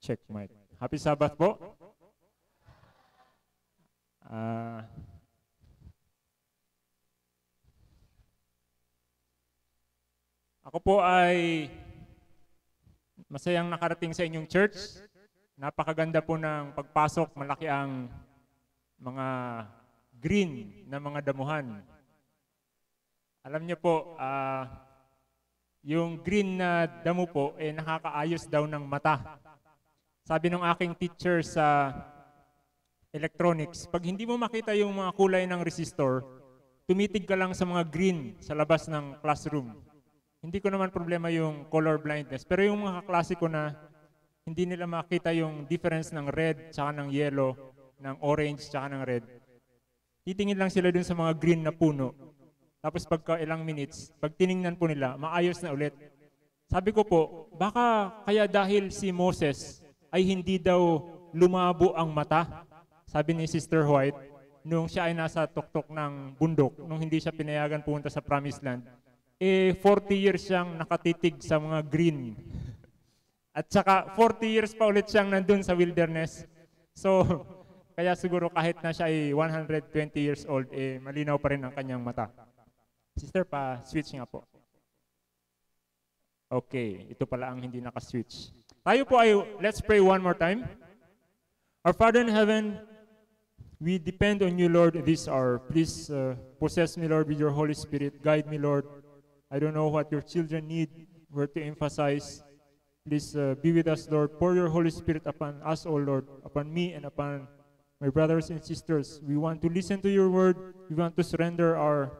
Check mic. Happy Sabbath po. Uh, ako po ay masayang nakarating sa inyong church. Napakaganda po ng pagpasok. Malaki ang mga green na mga damuhan. Alam niyo po, uh, yung green na damo po, eh nakakaayos daw ng mata. Sabi ng aking teacher sa electronics, pag hindi mo makita yung mga kulay ng resistor, tumitig ka lang sa mga green sa labas ng classroom. Hindi ko naman problema yung color blindness. Pero yung mga kaklase ko na hindi nila makita yung difference ng red tsaka ng yellow, ng orange tsaka ng red, titingin lang sila dun sa mga green na puno. Tapos pagka ilang minutes, pag tiningnan po nila, maayos na ulit. Sabi ko po, baka kaya dahil si Moses, ay hindi daw lumabo ang mata, sabi ni Sister White, nung siya ay nasa tuktok ng bundok, nung hindi siya pinayagan pumunta sa Promised Land, eh 40 years siyang nakatitig sa mga green. At saka 40 years pa ulit siyang nandun sa wilderness. So, kaya siguro kahit na siya ay 120 years old, eh malinaw pa rin ang kanyang mata. Sister, pa-switch nga po. Okay, ito pala ang hindi naka-switch. Tayo po ay, let's pray one more time. Our Father in heaven, we depend on you, Lord, this hour. Please uh, possess me, Lord, with your Holy Spirit. Guide me, Lord. I don't know what your children need, where to emphasize. Please uh, be with us, Lord. Pour your Holy Spirit upon us, O Lord, upon me and upon my brothers and sisters. We want to listen to your word. We want to surrender our,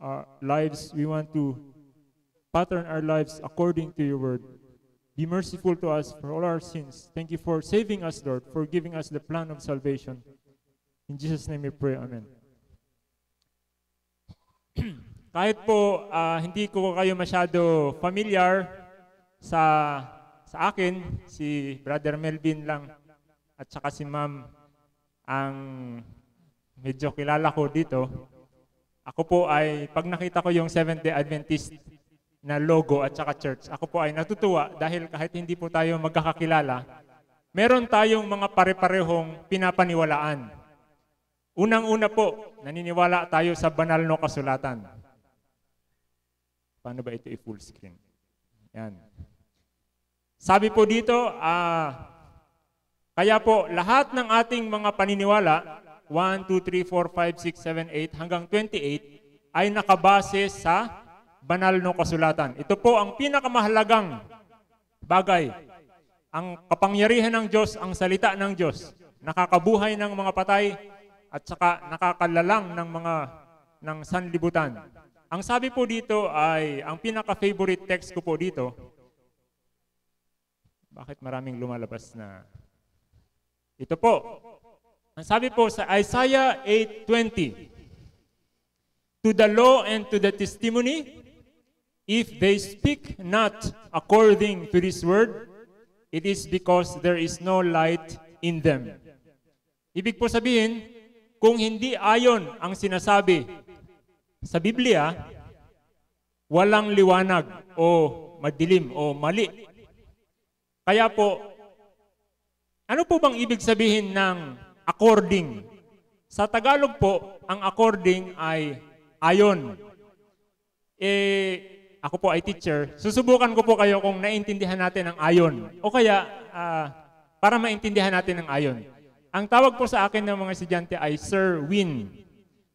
our lives. We want to pattern our lives according to your word. Be merciful to us for all our sins. Thank you for saving us, Lord, for giving us the plan of salvation. In Jesus' name we pray. Amen. Kahit po uh, hindi ko kayo masyado familiar sa sa akin, si Brother Melvin lang at saka si Ma'am ang medyo kilala ko dito. Ako po ay pag nakita ko yung Seventh-day Adventist na logo at saka church. Ako po ay natutuwa dahil kahit hindi po tayo magkakakilala, meron tayong mga pare-parehong pinapaniwalaan. Unang-una po, naniniwala tayo sa banal no kasulatan. Paano ba ito i-full screen? Yan. Sabi po dito, ah, kaya po lahat ng ating mga paniniwala, 1, 2, 3, 4, 5, 6, 7, 8 hanggang 28, ay nakabase sa banal no kasulatan. Ito po ang pinakamahalagang bagay. Ang kapangyarihan ng Diyos, ang salita ng Diyos, nakakabuhay ng mga patay at saka nakakalalang ng mga ng sanlibutan. Ang sabi po dito ay, ang pinaka-favorite text ko po dito, bakit maraming lumalabas na? Ito po, ang sabi po sa Isaiah 8.20, To the law and to the testimony, If they speak not according to this word, it is because there is no light in them. Ibig po sabihin, kung hindi ayon ang sinasabi sa Biblia, walang liwanag o madilim o mali. Kaya po, ano po bang ibig sabihin ng according? Sa Tagalog po, ang according ay ayon. Eh, ako po ay teacher. Susubukan ko po kayo kung naiintindihan natin ang ayon. O kaya, uh, para maintindihan natin ang ayon. Ang tawag po sa akin ng mga estudyante ay Sir Win.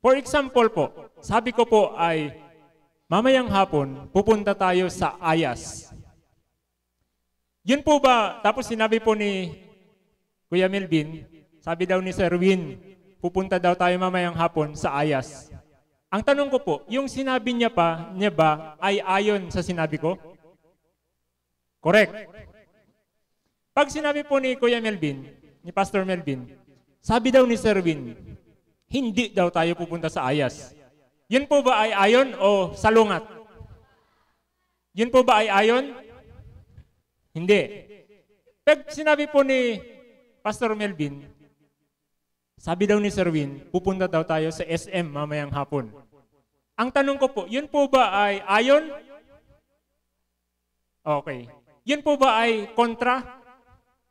For example po, sabi ko po ay, mamayang hapon, pupunta tayo sa Ayas. Yun po ba, tapos sinabi po ni Kuya Melvin, sabi daw ni Sir Win, pupunta daw tayo mamayang hapon sa Ayas. Ang tanong ko po, yung sinabi niya pa, niya ba, ay ayon sa sinabi ko? Correct. Pag sinabi po ni Kuya Melvin, ni Pastor Melvin, sabi daw ni Sir Win, hindi daw tayo pupunta sa ayas. Yun po ba ay ayon o salungat? Yun po ba ay ayon? Hindi. Pag sinabi po ni Pastor Melvin, sabi daw ni Sir Win, pupunta daw tayo sa SM mamayang hapon. Ang tanong ko po, yun po ba ay ayon? Okay. Yun po ba ay kontra?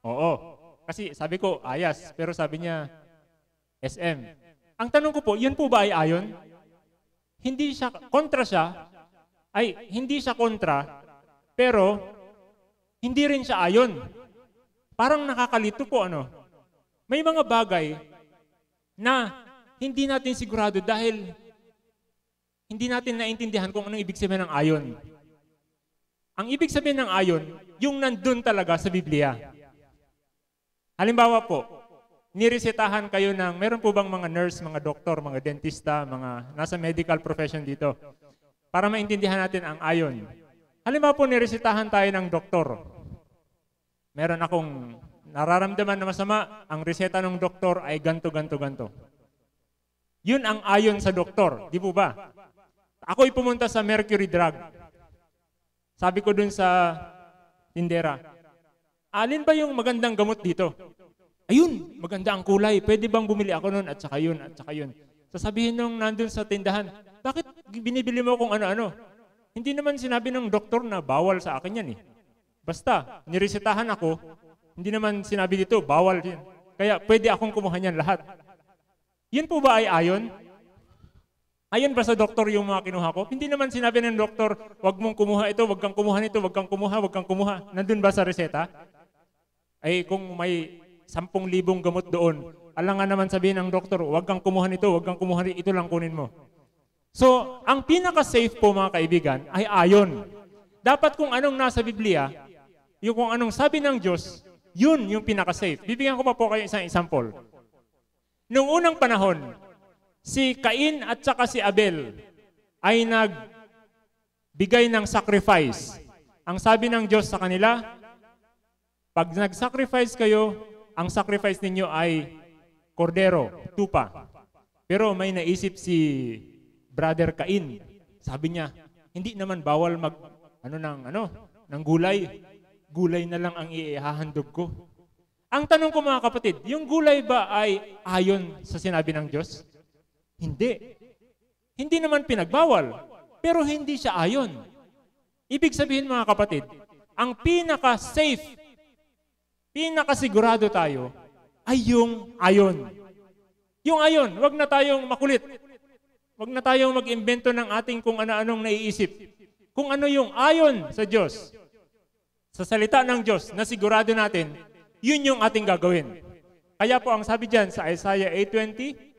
Oo. Kasi sabi ko, ayas. Pero sabi niya, SM. Ang tanong ko po, yun po ba ay ayon? Hindi siya, kontra siya. Ay, hindi siya kontra. Pero, hindi rin siya ayon. Parang nakakalito po, ano? May mga bagay na hindi natin sigurado dahil hindi natin naintindihan kung anong ibig sabihin ng ayon. Ang ibig sabihin ng ayon, yung nandun talaga sa Biblia. Halimbawa po, niresetahan kayo ng, meron po bang mga nurse, mga doktor, mga dentista, mga nasa medical profession dito, para maintindihan natin ang ayon. Halimbawa po, niresetahan tayo ng doktor. Meron akong nararamdaman na masama, ang reseta ng doktor ay ganto, ganto, ganto. Yun ang ayon sa doktor, di po ba? Ako'y pumunta sa mercury drug. Sabi ko dun sa tindera, alin ba yung magandang gamot dito? Ayun, maganda ang kulay. Pwede bang bumili ako nun? At saka yun, at saka yun. Sasabihin nung nandun sa tindahan, bakit binibili mo kung ano-ano? Hindi naman sinabi ng doktor na bawal sa akin yan eh. Basta, niresetahan ako, hindi naman sinabi dito, bawal din. Kaya pwede akong kumuha niyan lahat. Yan po ba ay ayon? Ayon ba sa doktor yung mga kinuha ko? Hindi naman sinabi ng doktor, wag mong kumuha ito, wag kang kumuha nito, wag kang kumuha, wag kang kumuha. Nandun ba sa reseta? Ay kung may 10,000 gamot doon, alangan naman sabihin ng doktor, wag kang kumuha nito, wag kang kumuha nito, ito lang kunin mo. So, ang pinaka-safe po mga kaibigan ay ayon. Dapat kung anong nasa Biblia, yung kung anong sabi ng Diyos, yun yung pinaka-safe. Bibigyan ko pa po kayo isang example. Noong unang panahon, si Cain at saka si Abel ay nagbigay ng sacrifice. Ang sabi ng Diyos sa kanila, pag nag-sacrifice kayo, ang sacrifice ninyo ay kordero, tupa. Pero may naisip si Brother Cain. Sabi niya, hindi naman bawal mag ano ng ano ng gulay gulay na lang ang ihahandog ko. Ang tanong ko mga kapatid, yung gulay ba ay ayon sa sinabi ng Diyos? Hindi. Hindi naman pinagbawal, pero hindi siya ayon. Ibig sabihin mga kapatid, ang pinaka-safe, pinaka-sigurado tayo ay yung ayon. Yung ayon, wag na tayong makulit. Wag na tayong mag-imbento ng ating kung ano-anong naiisip. Kung ano yung ayon sa Diyos, sa salita ng Diyos na sigurado natin, yun yung ating gagawin. Kaya po ang sabi diyan sa Isaiah 8.20,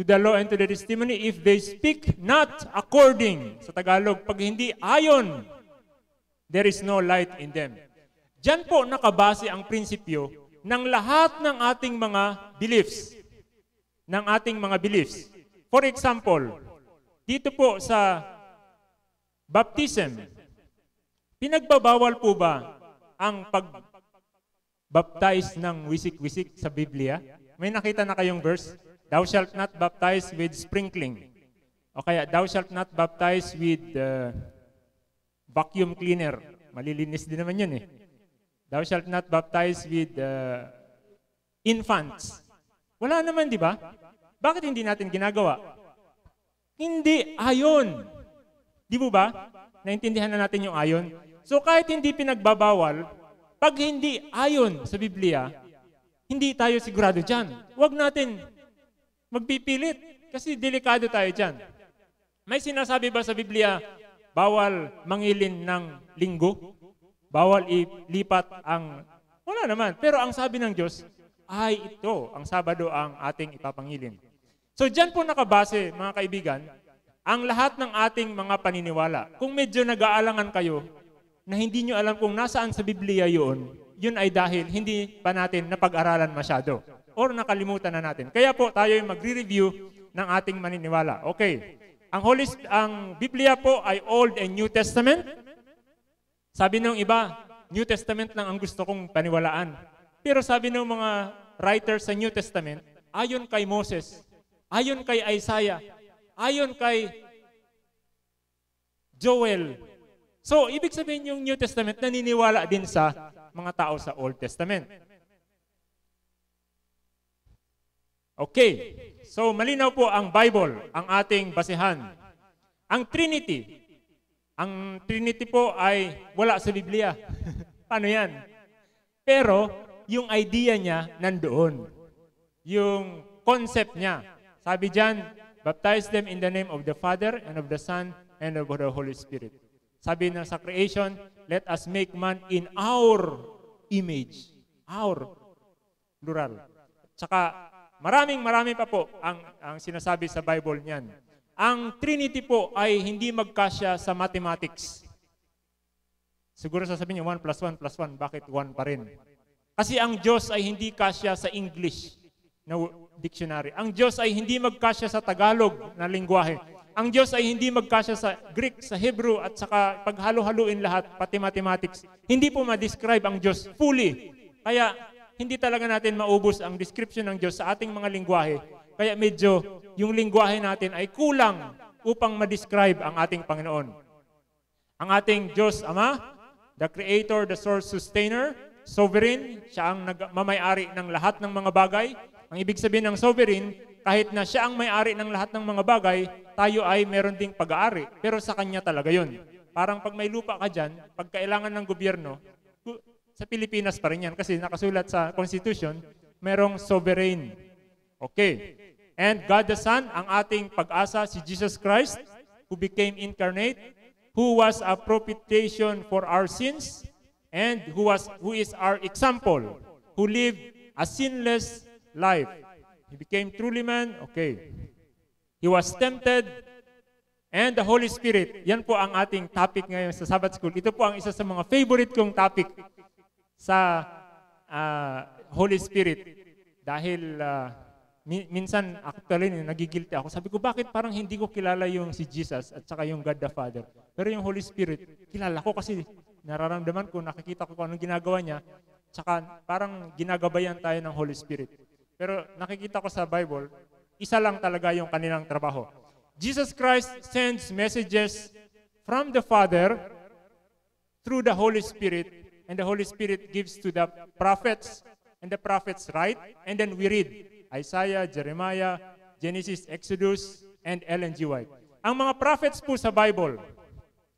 To the law and to the testimony, if they speak not according, sa Tagalog, pag hindi ayon, there is no light in them. Diyan po nakabase ang prinsipyo ng lahat ng ating mga beliefs. Ng ating mga beliefs. For example, dito po sa baptism, Pinagbabawal po ba ang pag-baptize ng wisik-wisik sa Biblia? May nakita na kayong verse? Thou shalt not baptize with sprinkling. O kaya, thou shalt not baptize with uh, vacuum cleaner. Malilinis din naman yun eh. Thou shalt not baptize with uh, infants. Wala naman, di ba? Bakit hindi natin ginagawa? Hindi ayon. Di ba ba? Naintindihan na natin yung ayon? So kahit hindi pinagbabawal, pag hindi ayon sa Biblia, hindi tayo sigurado dyan. Huwag natin magpipilit kasi delikado tayo dyan. May sinasabi ba sa Biblia, bawal mangilin ng linggo? Bawal ilipat ang... Wala naman. Pero ang sabi ng Diyos, ay ito, ang Sabado ang ating ipapangilin. So dyan po nakabase, mga kaibigan, ang lahat ng ating mga paniniwala. Kung medyo nag-aalangan kayo, na hindi nyo alam kung nasaan sa Biblia yun, yun ay dahil hindi pa natin napag-aralan masyado or nakalimutan na natin. Kaya po tayo yung magre-review ng ating maniniwala. Okay. Ang Holy ang Biblia po ay Old and New Testament. Sabi ng iba, New Testament lang ang gusto kong paniwalaan. Pero sabi ng mga writers sa New Testament, ayon kay Moses, ayon kay Isaiah, ayon kay Joel, So, ibig sabihin yung New Testament naniniwala din sa mga tao sa Old Testament. Okay. So, malinaw po ang Bible, ang ating basehan. Ang Trinity. Ang Trinity po ay wala sa Biblia. Paano yan? Pero, yung idea niya nandoon. Yung concept niya. Sabi diyan, baptize them in the name of the Father and of the Son and of the Holy Spirit. Sabi na sa creation, let us make man in our image. Our. Plural. Tsaka, maraming marami pa po ang, ang sinasabi sa Bible niyan. Ang Trinity po ay hindi magkasya sa mathematics. Siguro sasabihin niyo, 1 plus 1 plus 1, bakit 1 pa rin? Kasi ang Diyos ay hindi kasya sa English na dictionary. Ang Diyos ay hindi magkasya sa Tagalog na lingwahe. Ang Diyos ay hindi magkasya sa Greek, sa Hebrew, at saka paghalo-haluin lahat, pati mathematics. Hindi po ma-describe ang Diyos fully. Kaya hindi talaga natin maubos ang description ng Diyos sa ating mga lingwahe. Kaya medyo yung lingwahe natin ay kulang upang ma-describe ang ating Panginoon. Ang ating Diyos Ama, the Creator, the Source, Sustainer, Sovereign, siya ang mamayari ng lahat ng mga bagay. Ang ibig sabihin ng sovereign, kahit na siya ang may-ari ng lahat ng mga bagay, tayo ay meron ding pag-aari, pero sa kanya talaga yon. Parang pag may lupa ka dyan, pag kailangan ng gobyerno, sa Pilipinas pa rin yan kasi nakasulat sa Constitution, merong sovereign. Okay. And God the Son, ang ating pag-asa, si Jesus Christ, who became incarnate, who was a propitiation for our sins, and who, was, who is our example, who lived a sinless life. He became truly man. Okay. He was tempted and the Holy Spirit. Yan po ang ating topic ngayon sa Sabbath School. Ito po ang isa sa mga favorite kong topic sa uh, Holy Spirit. Dahil uh, minsan actually nagigilty ako. Sabi ko, bakit parang hindi ko kilala yung si Jesus at saka yung God the Father. Pero yung Holy Spirit, kilala ko kasi nararamdaman ko, nakikita ko kung anong ginagawa niya. Tsaka parang ginagabayan tayo ng Holy Spirit. Pero nakikita ko sa Bible, isa lang talaga yung kanilang trabaho. Jesus Christ sends messages from the Father through the Holy Spirit and the Holy Spirit gives to the prophets and the prophets write and then we read Isaiah, Jeremiah, Genesis, Exodus, and Ellen G. White. Ang mga prophets po sa Bible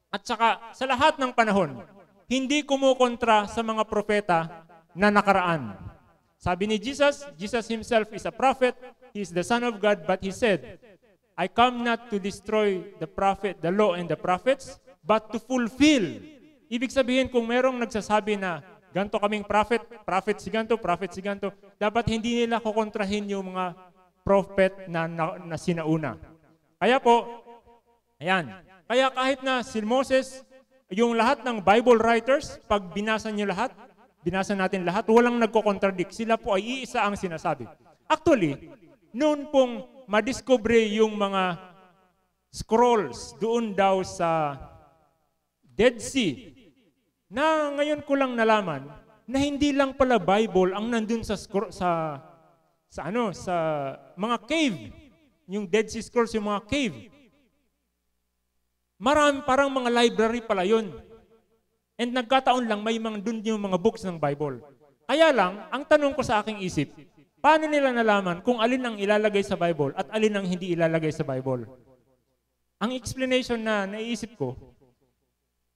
at saka sa lahat ng panahon, hindi kumukontra sa mga propeta na nakaraan. Sabi ni Jesus, Jesus himself is a prophet, He is the Son of God, but he said, I come not to destroy the prophet, the law and the prophets, but to fulfill. Ibig sabihin, kung merong nagsasabi na ganto kaming prophet, prophet si ganto, prophet si ganto, dapat hindi nila kukontrahin yung mga prophet na, na, na sinauna. Kaya po, ayan, kaya kahit na si Moses, yung lahat ng Bible writers, pag binasa nyo lahat, binasa natin lahat, walang nagkocontradict. Sila po ay iisa ang sinasabi. Actually, noon pong madiskubre yung mga scrolls doon daw sa Dead Sea na ngayon ko lang nalaman na hindi lang pala Bible ang nandun sa scroll, sa sa ano sa mga cave yung Dead Sea Scrolls yung mga cave Marami parang mga library pala yon And nagkataon lang may mga dun yung mga books ng Bible. Kaya lang, ang tanong ko sa aking isip, Paano nila nalaman kung alin ang ilalagay sa Bible at alin ang hindi ilalagay sa Bible? Ang explanation na naiisip ko,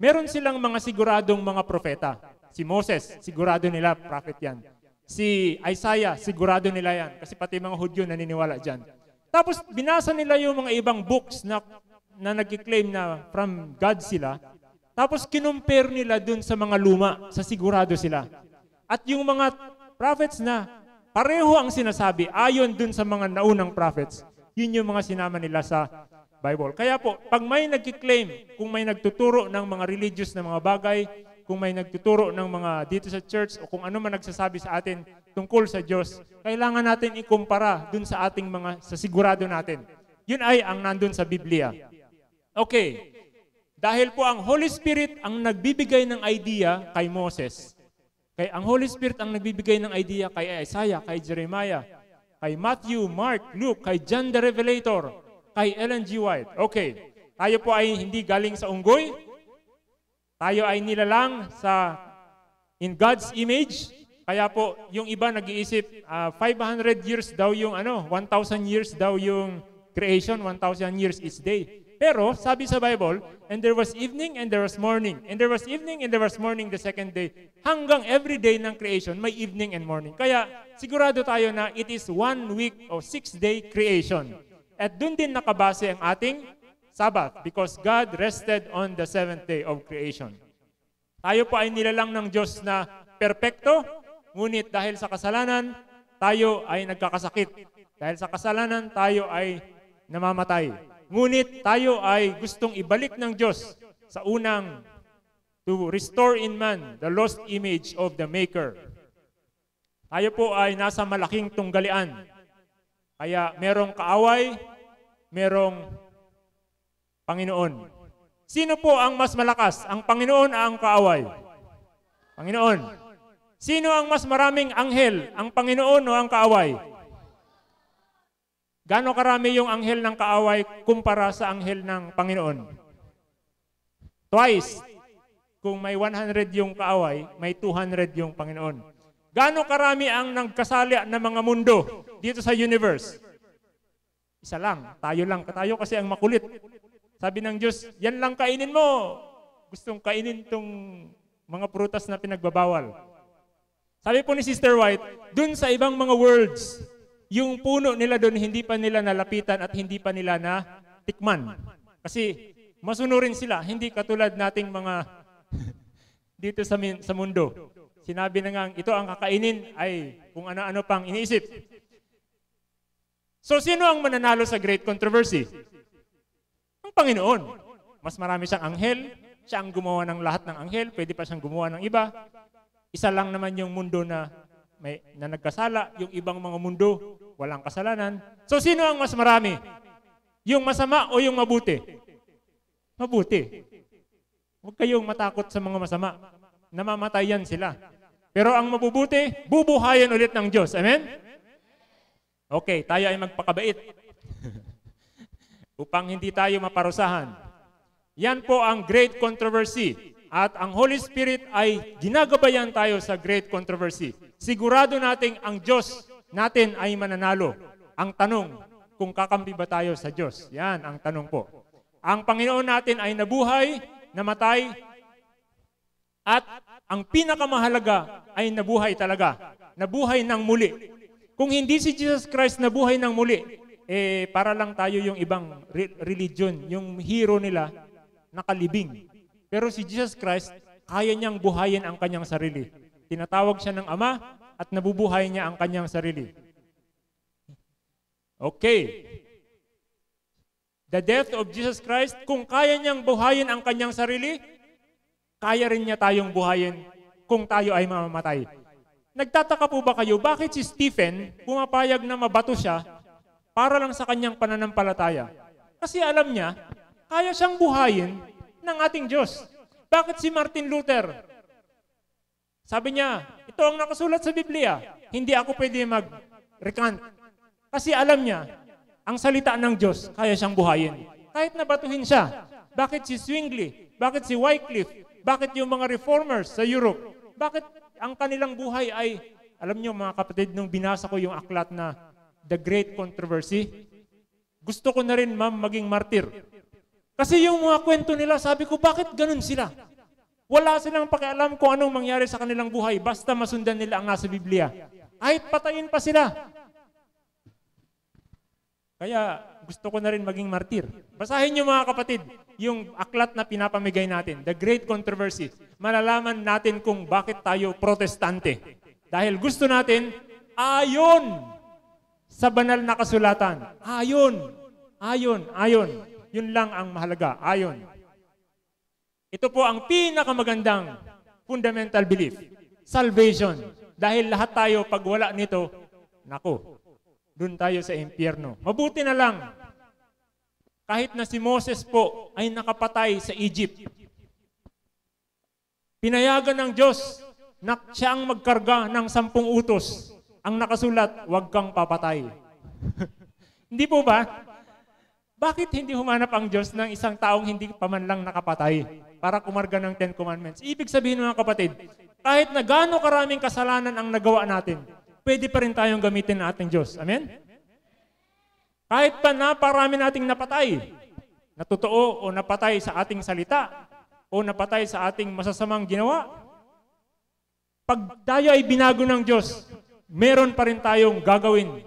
meron silang mga siguradong mga propeta. Si Moses, sigurado nila, prophet yan. Si Isaiah, sigurado nila yan. Kasi pati mga Hudyo naniniwala dyan. Tapos binasa nila yung mga ibang books na, na nag-claim na from God sila. Tapos kinumpare nila dun sa mga luma, sa sigurado sila. At yung mga prophets na Pareho ang sinasabi ayon dun sa mga naunang prophets. Yun yung mga sinama nila sa Bible. Kaya po, pag may nagkiklaim, kung may nagtuturo ng mga religious na mga bagay, kung may nagtuturo ng mga dito sa church o kung ano man nagsasabi sa atin tungkol sa Diyos, kailangan natin ikumpara dun sa ating mga, sa sigurado natin. Yun ay ang nandun sa Biblia. Okay. Dahil po ang Holy Spirit ang nagbibigay ng idea kay Moses. Kaya ang Holy Spirit ang nagbibigay ng idea kay Isaiah, kay Jeremiah, kay Matthew, Mark, Luke, kay John the Revelator, kay Ellen G. White. Okay, tayo po ay hindi galing sa unggoy. Tayo ay nilalang sa in God's image. Kaya po, yung iba nag-iisip, uh, ah, 500 years daw yung ano, 1,000 years daw yung creation, 1,000 years each day. Pero, sabi sa Bible, and there was evening and there was morning. And there was evening and there was morning the second day. Hanggang every day ng creation, may evening and morning. Kaya, sigurado tayo na it is one week o six-day creation. At dun din nakabase ang ating Sabbath because God rested on the seventh day of creation. Tayo po ay nilalang ng Diyos na perpekto, ngunit dahil sa kasalanan, tayo ay nagkakasakit. Dahil sa kasalanan, tayo ay namamatay. Ngunit tayo ay gustong ibalik ng Diyos sa unang to restore in man the lost image of the Maker. Tayo po ay nasa malaking tunggalian. Kaya merong kaaway, merong Panginoon. Sino po ang mas malakas? Ang Panginoon ang kaaway? Panginoon. Sino ang mas maraming anghel? Ang Panginoon o ang kaaway? Gano'ng karami yung anghel ng kaaway kumpara sa anghel ng Panginoon? Twice. Kung may 100 yung kaaway, may 200 yung Panginoon. Gano'ng karami ang nagkasali ng mga mundo dito sa universe? Isa lang. Tayo lang. Tayo kasi ang makulit. Sabi ng Diyos, yan lang kainin mo. Gustong kainin tong mga prutas na pinagbabawal. Sabi po ni Sister White, dun sa ibang mga worlds, yung puno nila doon hindi pa nila nalapitan at hindi pa nila na tikman. Kasi masunurin sila, hindi katulad nating mga dito sa, sa mundo. Sinabi na nga, ito ang kakainin ay kung ano-ano pang iniisip. So sino ang mananalo sa great controversy? Ang Panginoon. Mas marami siyang anghel, siya ang gumawa ng lahat ng anghel, pwede pa siyang gumawa ng iba. Isa lang naman yung mundo na may, na nagkasala, yung ibang mga mundo, walang kasalanan. So sino ang mas marami? Yung masama o yung mabuti? Mabuti. Huwag kayong matakot sa mga masama. Namamatayan sila. Pero ang mabubuti, bubuhayan ulit ng Diyos. Amen? Okay, tayo ay magpakabait. Upang hindi tayo maparusahan. Yan po ang great controversy. At ang Holy Spirit ay ginagabayan tayo sa great controversy sigurado nating ang Diyos natin ay mananalo. Ang tanong, kung kakampi ba tayo sa Diyos? Yan ang tanong po. Ang Panginoon natin ay nabuhay, namatay, at ang pinakamahalaga ay nabuhay talaga. Nabuhay ng muli. Kung hindi si Jesus Christ nabuhay ng muli, eh para lang tayo yung ibang re- religion, yung hero nila, nakalibing. Pero si Jesus Christ, kaya niyang buhayin ang kanyang sarili Tinatawag siya ng ama at nabubuhay niya ang kanyang sarili. Okay. The death of Jesus Christ, kung kaya niyang buhayin ang kanyang sarili, kaya rin niya tayong buhayin kung tayo ay mamamatay. Nagtataka po ba kayo, bakit si Stephen pumapayag na mabato siya para lang sa kanyang pananampalataya? Kasi alam niya, kaya siyang buhayin ng ating Diyos. Bakit si Martin Luther sabi niya, ito ang nakasulat sa Biblia. Hindi ako pwede mag-recant. Kasi alam niya, ang salita ng Diyos, kaya siyang buhayin. Kahit nabatuhin siya. Bakit si Swingley, Bakit si Wycliffe? Bakit yung mga reformers sa Europe? Bakit ang kanilang buhay ay, alam niyo mga kapatid, nung binasa ko yung aklat na The Great Controversy, gusto ko na rin, ma'am, maging martir. Kasi yung mga kwento nila, sabi ko, bakit ganun sila? Wala silang pakialam kung anong mangyari sa kanilang buhay basta masundan nila ang nasa Biblia. Kahit patayin pa sila. Kaya gusto ko na rin maging martir. Basahin niyo mga kapatid yung aklat na pinapamigay natin, The Great Controversy. Malalaman natin kung bakit tayo protestante. Dahil gusto natin ayon sa banal na kasulatan. Ayon. Ayon. Ayon. Yun lang ang mahalaga. Ayon. Ito po ang pinakamagandang fundamental belief, salvation. Dahil lahat tayo, pag wala nito, nako, dun tayo sa impyerno. Mabuti na lang, kahit na si Moses po ay nakapatay sa Egypt, pinayagan ng Diyos na siya ang magkarga ng sampung utos. Ang nakasulat, huwag kang papatay. hindi po ba? Bakit hindi humanap ang Diyos ng isang taong hindi pa man lang nakapatay? para kumarga ng Ten Commandments. Ibig sabihin mga kapatid, kahit na gaano karaming kasalanan ang nagawa natin, pwede pa rin tayong gamitin ng ating Diyos. Amen? Kahit pa naparami nating napatay, natutoo o napatay sa ating salita, o napatay sa ating masasamang ginawa, pag tayo ay binago ng Diyos, meron pa rin tayong gagawin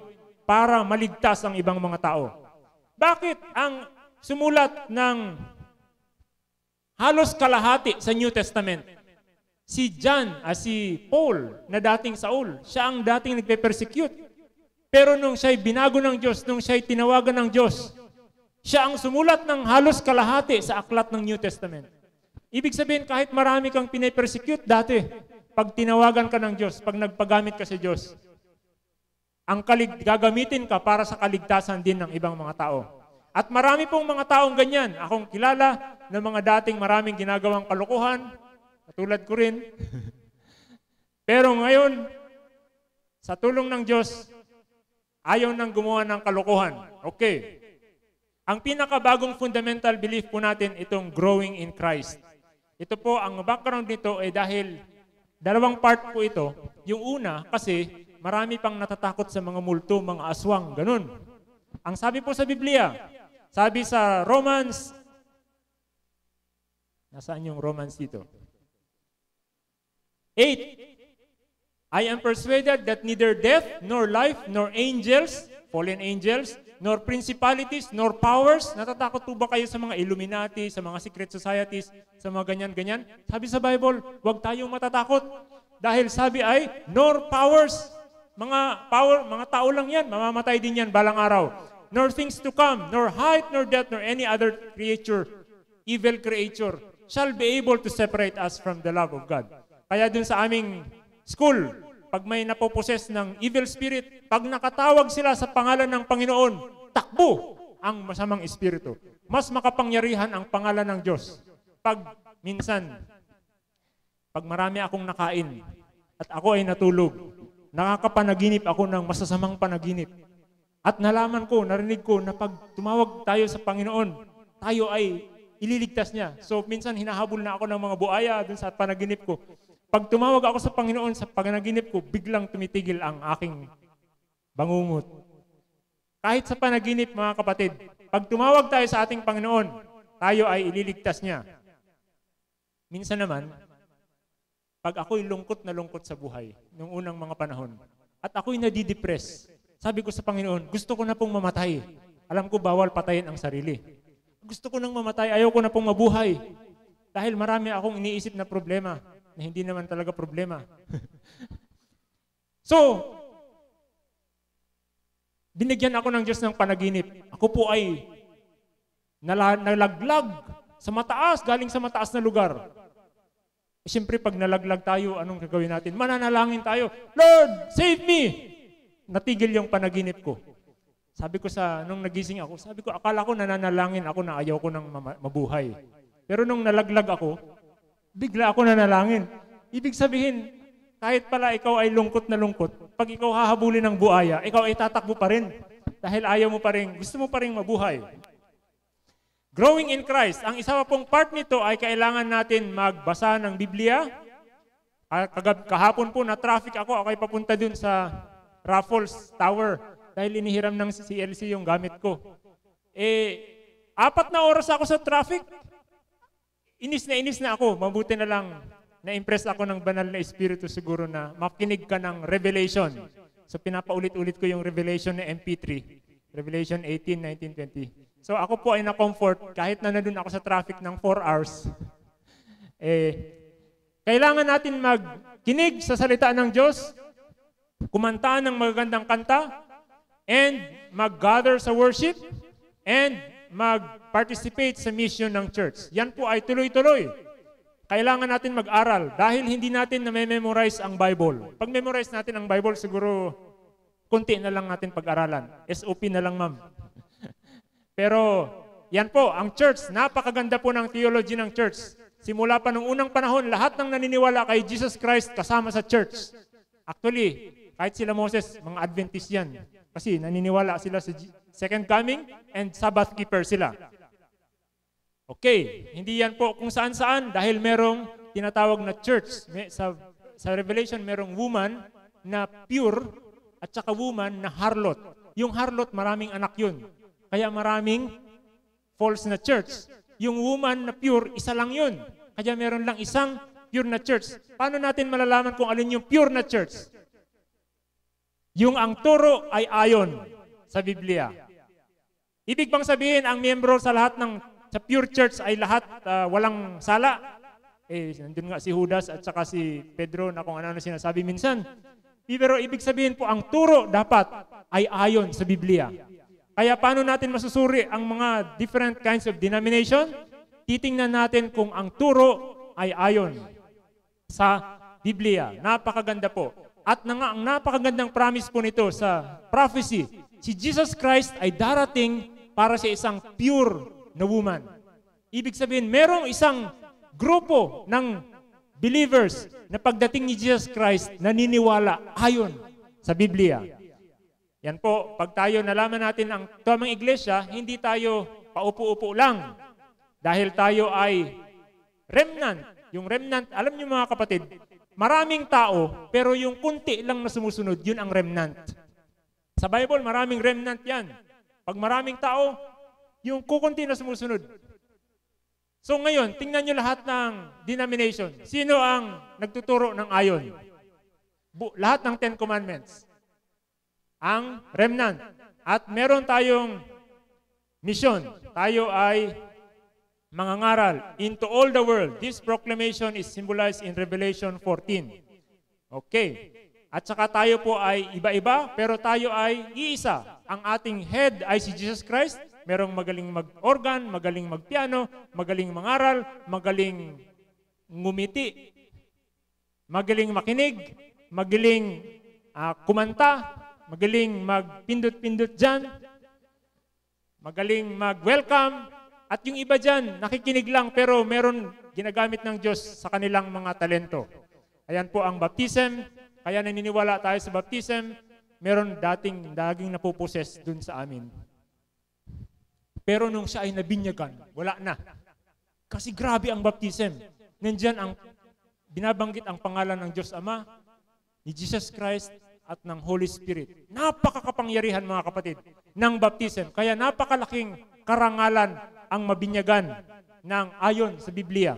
para maligtas ang ibang mga tao. Bakit ang sumulat ng halos kalahati sa New Testament. Si John, ah, si Paul, na dating Saul, siya ang dating nagpe-persecute. Pero nung siya'y binago ng Diyos, nung siya'y tinawagan ng Diyos, siya ang sumulat ng halos kalahati sa aklat ng New Testament. Ibig sabihin, kahit marami kang pinapersecute dati, pag tinawagan ka ng Diyos, pag nagpagamit ka sa Diyos, ang kalig- gagamitin ka para sa kaligtasan din ng ibang mga tao. At marami pong mga taong ganyan. Akong kilala na mga dating maraming ginagawang kalokohan, katulad ko rin. Pero ngayon, sa tulong ng Diyos, ayaw nang gumawa ng kalokohan. Okay. Ang pinakabagong fundamental belief po natin, itong growing in Christ. Ito po, ang background nito ay dahil dalawang part po ito. Yung una, kasi marami pang natatakot sa mga multo, mga aswang, ganun. Ang sabi po sa Biblia, sabi sa Romans, nasaan yung Romans dito? 8. I am persuaded that neither death, nor life, nor angels, fallen angels, nor principalities, nor powers. Natatakot po ba kayo sa mga Illuminati, sa mga secret societies, sa mga ganyan-ganyan? Sabi sa Bible, huwag tayong matatakot. Dahil sabi ay, nor powers. Mga power, mga tao lang yan, mamamatay din yan balang araw nor things to come, nor height, nor depth, nor any other creature, evil creature, shall be able to separate us from the love of God. Kaya dun sa aming school, pag may napoposes ng evil spirit, pag nakatawag sila sa pangalan ng Panginoon, takbo ang masamang espiritu. Mas makapangyarihan ang pangalan ng Diyos. Pag minsan, pag marami akong nakain at ako ay natulog, nakakapanaginip ako ng masasamang panaginip at nalaman ko, narinig ko na pag tumawag tayo sa Panginoon, tayo ay ililigtas niya. So minsan hinahabol na ako ng mga buaya dun sa panaginip ko. Pag tumawag ako sa Panginoon sa panaginip ko, biglang tumitigil ang aking bangungot. Kahit sa panaginip, mga kapatid, pag tumawag tayo sa ating Panginoon, tayo ay ililigtas niya. Minsan naman, pag ako'y lungkot na lungkot sa buhay, nung unang mga panahon, at ako'y nadidepress, sabi ko sa Panginoon, gusto ko na pong mamatay. Alam ko bawal patayin ang sarili. Gusto ko nang mamatay, ayaw ko na pong mabuhay. Dahil marami akong iniisip na problema na hindi naman talaga problema. so, binigyan ako ng Diyos ng panaginip. Ako po ay nalaglag sa mataas, galing sa mataas na lugar. Eh, siyempre, pag nalaglag tayo, anong gagawin natin? Mananalangin tayo, Lord, save me! natigil yung panaginip ko. Sabi ko sa, nung nagising ako, sabi ko, akala ko nananalangin ako na ayaw ko ng mabuhay. Pero nung nalaglag ako, bigla ako nanalangin. Ibig sabihin, kahit pala ikaw ay lungkot na lungkot, pag ikaw hahabulin ng buaya, ikaw ay tatakbo pa rin. Dahil ayaw mo pa rin, gusto mo pa rin mabuhay. Growing in Christ, ang isa pa pong part nito ay kailangan natin magbasa ng Biblia. Kahapon po na traffic ako, ako ay papunta dun sa Raffles Tower dahil inihiram ng CLC yung gamit ko. Eh, apat na oras ako sa traffic. Inis na inis na ako. Mabuti na lang na-impress ako ng banal na espiritu siguro na makinig ka ng revelation. So pinapaulit-ulit ko yung revelation na MP3. Revelation 18, 1920. So ako po ay na-comfort kahit na nandun ako sa traffic ng 4 hours. eh, kailangan natin magkinig sa salita ng Diyos kumanta ng magagandang kanta, and mag-gather sa worship, and mag-participate sa mission ng church. Yan po ay tuloy-tuloy. Kailangan natin mag-aral dahil hindi natin na-memorize ang Bible. Pag memorize natin ang Bible, siguro kunti na lang natin pag-aralan. SOP na lang, ma'am. Pero yan po, ang church, napakaganda po ng theology ng church. Simula pa nung unang panahon, lahat ng naniniwala kay Jesus Christ kasama sa church. Actually, kahit sila Moses, mga Adventist yan. Kasi naniniwala sila sa second coming and Sabbath keeper sila. Okay, hindi yan po kung saan-saan dahil merong tinatawag na church. May, sa, sa Revelation, merong woman na pure at saka woman na harlot. Yung harlot, maraming anak yun. Kaya maraming false na church. Yung woman na pure, isa lang yun. Kaya meron lang isang pure na church. Paano natin malalaman kung alin yung pure na church? Yung ang turo ay ayon sa Biblia. Ibig bang sabihin ang miyembro sa lahat ng sa pure church ay lahat uh, walang sala? Eh, nandun nga si Judas at saka si Pedro na kung ano-ano sinasabi minsan. Pero ibig sabihin po, ang turo dapat ay ayon sa Biblia. Kaya paano natin masusuri ang mga different kinds of denomination? Titingnan natin kung ang turo ay ayon sa Biblia. Napakaganda po. At na nga, ang napakagandang promise po nito sa prophecy, si Jesus Christ ay darating para sa isang pure na woman. Ibig sabihin, merong isang grupo ng believers na pagdating ni Jesus Christ, naniniwala ayon sa Biblia. Yan po, pag tayo nalaman natin ang tamang iglesia, hindi tayo paupo-upo lang dahil tayo ay remnant. Yung remnant, alam niyo mga kapatid, Maraming tao, pero yung kunti lang na sumusunod, yun ang remnant. Sa Bible, maraming remnant yan. Pag maraming tao, yung kukunti na sumusunod. So ngayon, tingnan nyo lahat ng denomination. Sino ang nagtuturo ng ayon? Bu- lahat ng Ten Commandments. Ang remnant. At meron tayong mission. Tayo ay mangangaral into all the world. This proclamation is symbolized in Revelation 14. Okay. At saka tayo po ay iba-iba, pero tayo ay iisa. Ang ating head ay si Jesus Christ. Merong magaling mag-organ, magaling mag-piano, magaling mangaral, magaling ngumiti, magaling makinig, magaling uh, kumanta, magaling magpindot-pindot dyan, magaling mag-welcome, at yung iba dyan, nakikinig lang pero meron ginagamit ng Diyos sa kanilang mga talento. Ayan po ang baptism. Kaya naniniwala tayo sa baptism. Meron dating daging napuposes dun sa amin. Pero nung siya ay nabinyagan, wala na. Kasi grabe ang baptism. Nandiyan ang binabanggit ang pangalan ng Diyos Ama, ni Jesus Christ, at ng Holy Spirit. Napakakapangyarihan mga kapatid ng baptism. Kaya napakalaking karangalan ang mabinyagan ng ayon sa Biblia.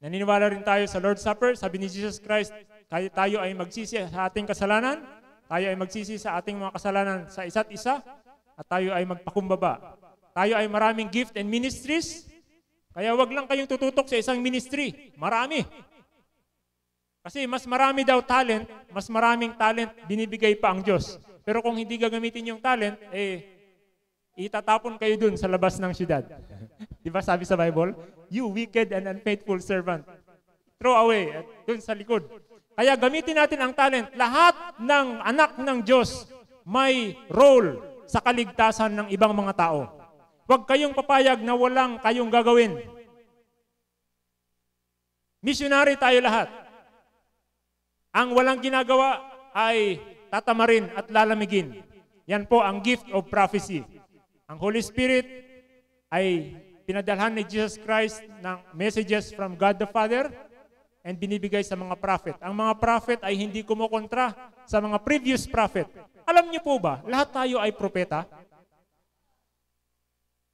Naniniwala rin tayo sa Lord's Supper. Sabi ni Jesus Christ, tayo, tayo ay magsisi sa ating kasalanan, tayo ay magsisi sa ating mga kasalanan sa isa't isa, at tayo ay magpakumbaba. Tayo ay maraming gift and ministries, kaya wag lang kayong tututok sa isang ministry. Marami. Kasi mas marami daw talent, mas maraming talent binibigay pa ang Diyos. Pero kung hindi gagamitin yung talent, eh, itatapon kayo dun sa labas ng syudad. Di ba sabi sa Bible? You wicked and unfaithful servant. Throw away at dun sa likod. Kaya gamitin natin ang talent. Lahat ng anak ng Diyos may role sa kaligtasan ng ibang mga tao. Huwag kayong papayag na walang kayong gagawin. Missionary tayo lahat. Ang walang ginagawa ay tatamarin at lalamigin. Yan po ang gift of prophecy. Ang Holy Spirit ay pinadalhan ni Jesus Christ ng messages from God the Father and binibigay sa mga prophet. Ang mga prophet ay hindi kumukontra sa mga previous prophet. Alam niyo po ba, lahat tayo ay propeta?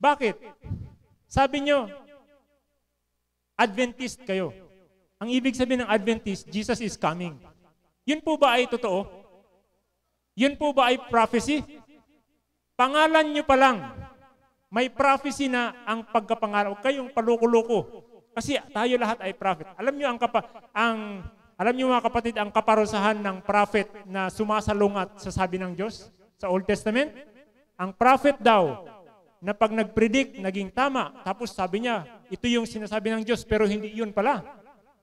Bakit? Sabi niyo, Adventist kayo. Ang ibig sabihin ng Adventist, Jesus is coming. Yun po ba ay totoo? Yun po ba ay prophecy? Pangalan nyo pa lang, may prophecy na ang pagkapangalan. Huwag kayong paluko Kasi tayo lahat ay prophet. Alam nyo ang, kapa, ang alam niyo mga kapatid, ang kaparosahan ng prophet na sumasalungat sa sabi ng Diyos sa Old Testament? Ang prophet daw na pag nagpredict, naging tama, tapos sabi niya, ito yung sinasabi ng Diyos, pero hindi yun pala,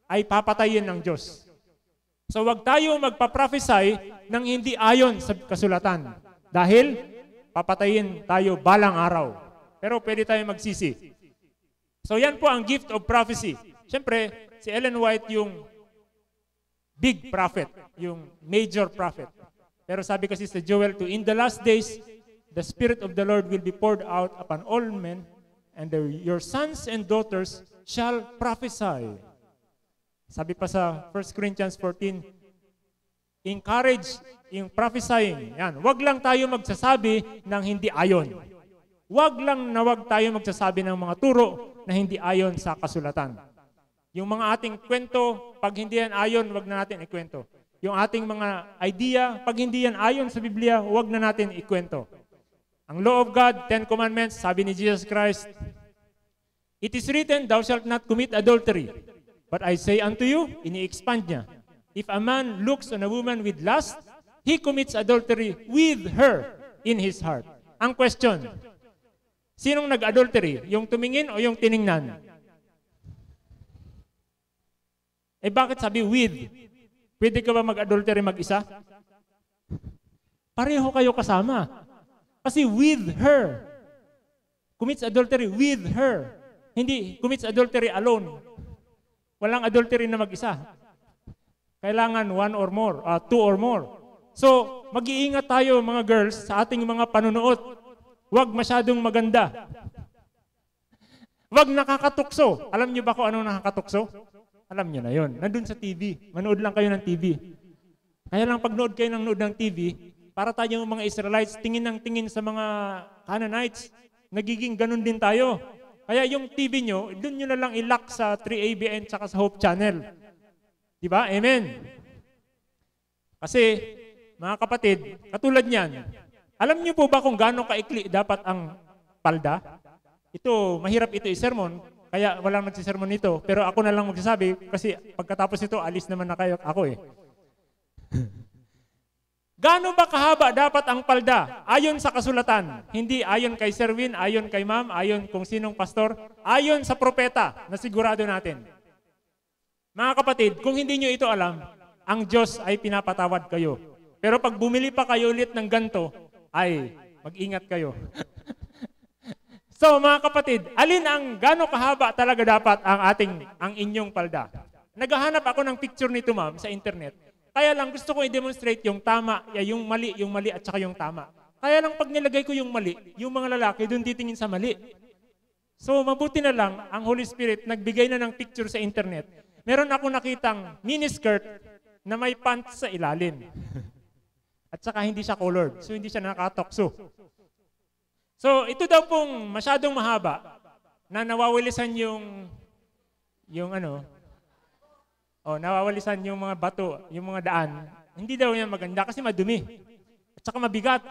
ay papatayin ng Diyos. So wag tayo magpa-prophesy ng hindi ayon sa kasulatan. Dahil papatayin tayo balang araw. Pero pwede tayong magsisi. So yan po ang gift of prophecy. Siyempre, si Ellen White yung big prophet, yung major prophet. Pero sabi kasi sa Joel 2, In the last days, the Spirit of the Lord will be poured out upon all men, and the, your sons and daughters shall prophesy. Sabi pa sa 1 Corinthians 14, encourage in prophesying. Yan. Huwag lang tayo magsasabi ng hindi ayon. Huwag lang na huwag tayo magsasabi ng mga turo na hindi ayon sa kasulatan. Yung mga ating kwento, pag hindi yan ayon, huwag na natin ikwento. Yung ating mga idea, pag hindi yan ayon sa Biblia, huwag na natin ikwento. Ang law of God, Ten Commandments, sabi ni Jesus Christ, It is written, thou shalt not commit adultery. But I say unto you, ini-expand niya, If a man looks on a woman with lust, he commits adultery with her in his heart. Ang question, sinong nag-adultery? Yung tumingin o yung tiningnan? Eh bakit sabi with? Pwede ka ba mag-adultery mag-isa? Pareho kayo kasama. Kasi with her. Commits adultery with her. Hindi commits adultery alone. Walang adultery na mag-isa. Kailangan one or more, uh, two or more. So, mag-iingat tayo mga girls sa ating mga panunuot. Huwag masyadong maganda. Huwag nakakatukso. Alam niyo ba kung anong nakakatukso? Alam niyo na yon. Nandun sa TV. Manood lang kayo ng TV. Kaya lang pag nood kayo ng nood ng TV, para tayong mga Israelites, tingin ng tingin sa mga Canaanites, nagiging ganun din tayo. Kaya yung TV nyo, doon nyo na lang ilock sa 3ABN at sa Hope Channel. Di ba? Amen. Kasi, mga kapatid, katulad niyan, alam niyo po ba kung gaano kaikli dapat ang palda? Ito, mahirap ito i-sermon, kaya walang nagsisermon nito. Pero ako na lang magsasabi kasi pagkatapos nito, alis naman na kayo ako eh. Gano'n ba kahaba dapat ang palda? Ayon sa kasulatan. Hindi ayon kay Serwin, ayon kay ma'am, ayon kung sinong pastor, ayon sa propeta na sigurado natin. Mga kapatid, kung hindi nyo ito alam, ang Diyos ay pinapatawad kayo. Pero pag bumili pa kayo ulit ng ganto, ay mag-ingat kayo. so mga kapatid, alin ang gano kahaba talaga dapat ang ating ang inyong palda? Naghahanap ako ng picture nito ma'am sa internet. Kaya lang gusto ko i-demonstrate yung tama, yung mali, yung mali at saka yung tama. Kaya lang pag nilagay ko yung mali, yung mga lalaki doon titingin sa mali. So mabuti na lang ang Holy Spirit nagbigay na ng picture sa internet meron ako nakitang miniskirt na may pants sa ilalim. At saka hindi siya colored, so hindi siya nakatokso. So ito daw pong masyadong mahaba na nawawalisan yung yung ano oh nawawalisan yung mga bato, yung mga daan. Hindi daw yan maganda kasi madumi. At saka mabigat.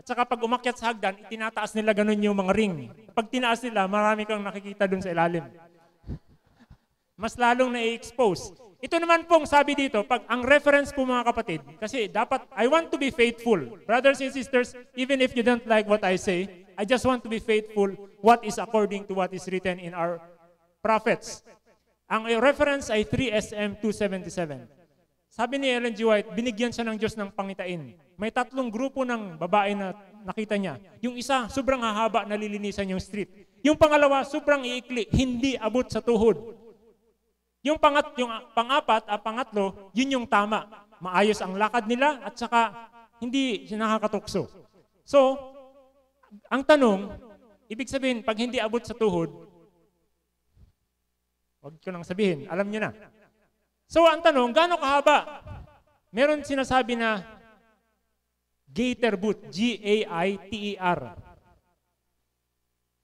At saka pag umakyat sa hagdan, itinataas nila ganun yung mga ring. Pag tinaas nila, marami kang nakikita dun sa ilalim mas lalong na-expose. Ito naman pong sabi dito, pag ang reference po mga kapatid, kasi dapat, I want to be faithful. Brothers and sisters, even if you don't like what I say, I just want to be faithful what is according to what is written in our prophets. Ang reference ay 3SM 277. Sabi ni Ellen G. White, binigyan siya ng Diyos ng pangitain. May tatlong grupo ng babae na nakita niya. Yung isa, sobrang hahaba, nalilinisan yung street. Yung pangalawa, sobrang iikli, hindi abot sa tuhod. Yung, pangat, yung pangapat, ah, pangatlo, yun yung tama. Maayos ang lakad nila at saka hindi nakakatukso. So, ang tanong, ibig sabihin, pag hindi abot sa tuhod, wag ko nang sabihin, alam niyo na. So, ang tanong, gaano kahaba? Meron sinasabi na gaiter boot, G-A-I-T-E-R.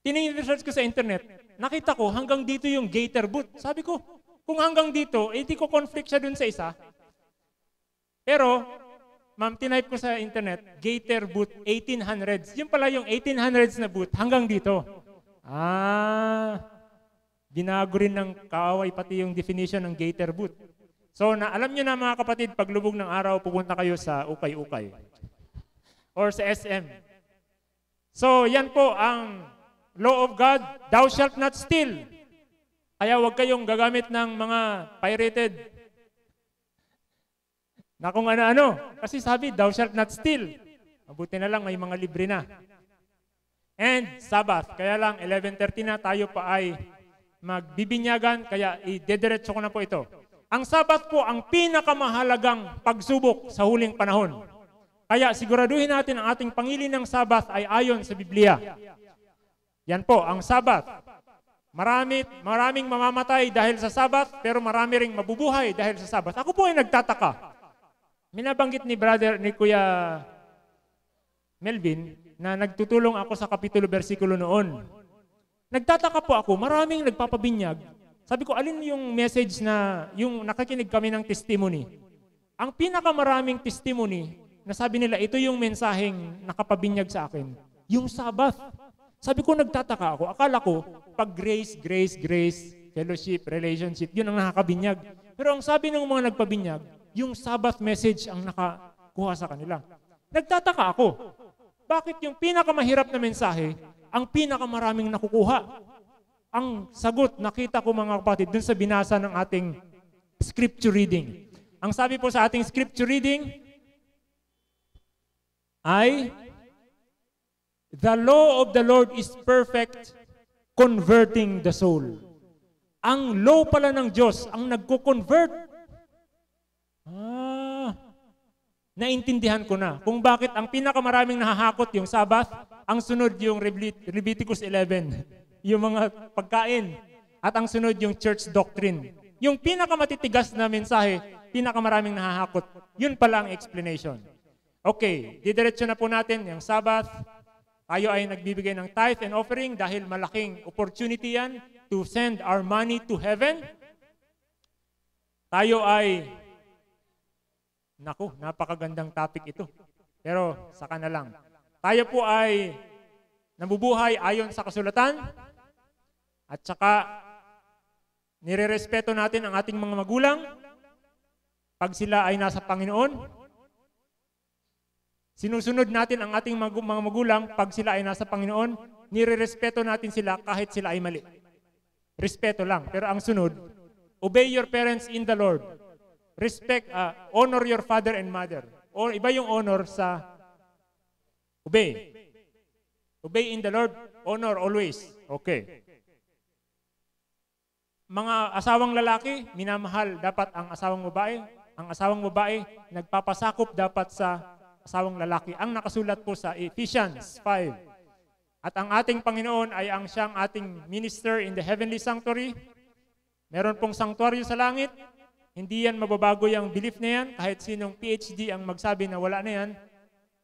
Tinignan research ko sa internet, nakita ko hanggang dito yung gaiter boot. Sabi ko, kung hanggang dito, eh di ko conflict siya dun sa isa. Pero, ma'am, tinype ko sa internet, Gator boot 1800s. Yung pala yung 1800s na boot, hanggang dito. Ah, binago rin ng kaaway pati yung definition ng Gator boot. So, na, alam nyo na mga kapatid, paglubog ng araw, pupunta kayo sa Ukay-Ukay or sa SM. So, yan po ang law of God, thou shalt not steal. Kaya huwag kayong gagamit ng mga pirated na kung ano-ano. Kasi sabi, thou shalt not steal. Mabuti na lang, may mga libre na. And Sabbath. Kaya lang, 11.30 na tayo pa ay magbibinyagan. Kaya idediretso ko na po ito. Ang Sabbath po ang pinakamahalagang pagsubok sa huling panahon. Kaya siguraduhin natin ang ating pangili ng Sabbath ay ayon sa Biblia. Yan po, ang Sabbath. Marami, maraming mamamatay dahil sa sabat, pero marami ring mabubuhay dahil sa sabat. Ako po ay nagtataka. Minabanggit ni brother, ni Kuya Melvin, na nagtutulong ako sa kapitulo versikulo noon. Nagtataka po ako, maraming nagpapabinyag. Sabi ko, alin yung message na, yung nakakinig kami ng testimony? Ang pinakamaraming testimony na sabi nila, ito yung mensaheng nakapabinyag sa akin, yung Sabbath. Sabi ko, nagtataka ako. Akala ko, pag grace, grace, grace, fellowship, relationship, yun ang nakakabinyag. Pero ang sabi ng mga nagpabinyag, yung Sabbath message ang nakakuha sa kanila. Nagtataka ako. Bakit yung pinakamahirap na mensahe, ang pinakamaraming nakukuha? Ang sagot, nakita ko mga kapatid, dun sa binasa ng ating scripture reading. Ang sabi po sa ating scripture reading ay The law of the Lord is perfect, converting the soul. Ang law pala ng Diyos, ang nagko-convert. Ah, naintindihan ko na kung bakit ang pinakamaraming nahahakot yung Sabbath, ang sunod yung Leviticus 11, yung mga pagkain, at ang sunod yung church doctrine. Yung pinakamatitigas na mensahe, pinakamaraming nahahakot. Yun pala ang explanation. Okay, didiretso na po natin yung Sabbath, tayo ay nagbibigay ng tithe and offering dahil malaking opportunity yan to send our money to heaven. Tayo ay, naku, napakagandang topic ito. Pero saka na lang. Tayo po ay nabubuhay ayon sa kasulatan at saka nirerespeto natin ang ating mga magulang pag sila ay nasa Panginoon Sinusunod natin ang ating mga magulang pag sila ay nasa Panginoon, nirerespeto natin sila kahit sila ay mali. Respeto lang. Pero ang sunod, obey your parents in the Lord. Respect, uh, honor your father and mother. O, iba yung honor sa obey. Obey in the Lord, honor always. Okay. Mga asawang lalaki, minamahal dapat ang asawang babae. Ang asawang babae, nagpapasakop dapat sa asawang lalaki ang nakasulat po sa Ephesians 5. At ang ating Panginoon ay ang siyang ating minister in the heavenly sanctuary. Meron pong sanctuary sa langit. Hindi yan mababago yung belief na yan. Kahit sinong PhD ang magsabi na wala na yan.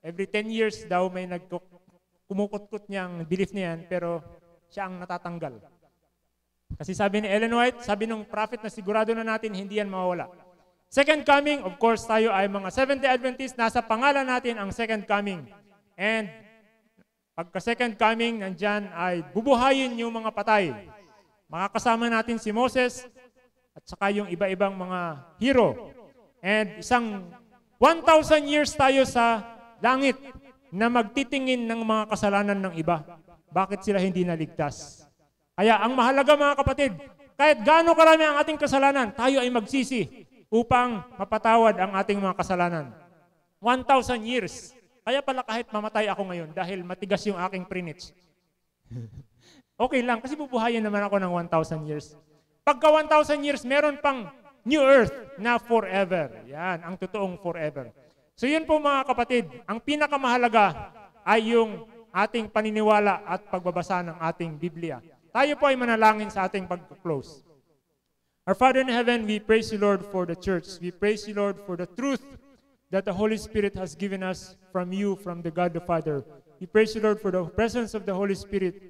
Every 10 years daw may nagkumukutkot niyang belief na yan, pero siya ang natatanggal. Kasi sabi ni Ellen White, sabi ng prophet na sigurado na natin hindi yan mawawala. Second coming, of course, tayo ay mga Seventh-day Adventist. Nasa pangalan natin ang second coming. And pagka second coming, nandyan ay bubuhayin yung mga patay. Makakasama natin si Moses at saka yung iba-ibang mga hero. And isang 1,000 years tayo sa langit na magtitingin ng mga kasalanan ng iba. Bakit sila hindi naligtas? Kaya ang mahalaga mga kapatid, kahit gaano karami ang ating kasalanan, tayo ay magsisi upang mapatawad ang ating mga kasalanan. 1,000 years. Kaya pala kahit mamatay ako ngayon dahil matigas yung aking prinits. okay lang, kasi bubuhayin naman ako ng 1,000 years. Pagka 1,000 years, meron pang new earth na forever. Yan, ang totoong forever. So yun po mga kapatid, ang pinakamahalaga ay yung ating paniniwala at pagbabasa ng ating Biblia. Tayo po ay manalangin sa ating pag-close. Our Father in heaven, we praise you, Lord, for the church. We praise you, Lord, for the truth that the Holy Spirit has given us from you, from the God the Father. We praise you, Lord, for the presence of the Holy Spirit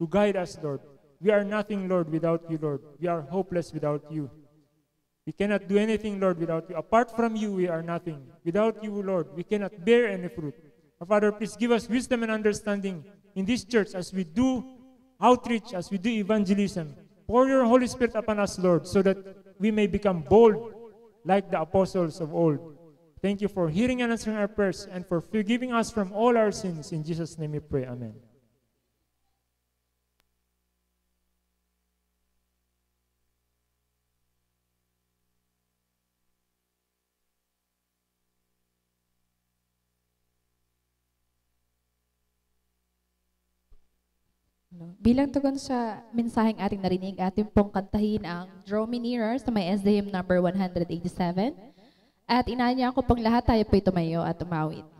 to guide us, Lord. We are nothing, Lord, without you, Lord. We are hopeless without you. We cannot do anything, Lord, without you. Apart from you, we are nothing. Without you, Lord, we cannot bear any fruit. Our Father, please give us wisdom and understanding in this church as we do outreach, as we do evangelism. Pour your Holy Spirit upon us, Lord, so that we may become bold like the apostles of old. Thank you for hearing and answering our prayers and for forgiving us from all our sins. In Jesus' name we pray. Amen. Bilang tugon sa mensaheng ating narinig, ating pong kantahin ang Draw Me Nearer sa may SDM number 187. At inanya ko pong lahat tayo po'y tumayo at umawit.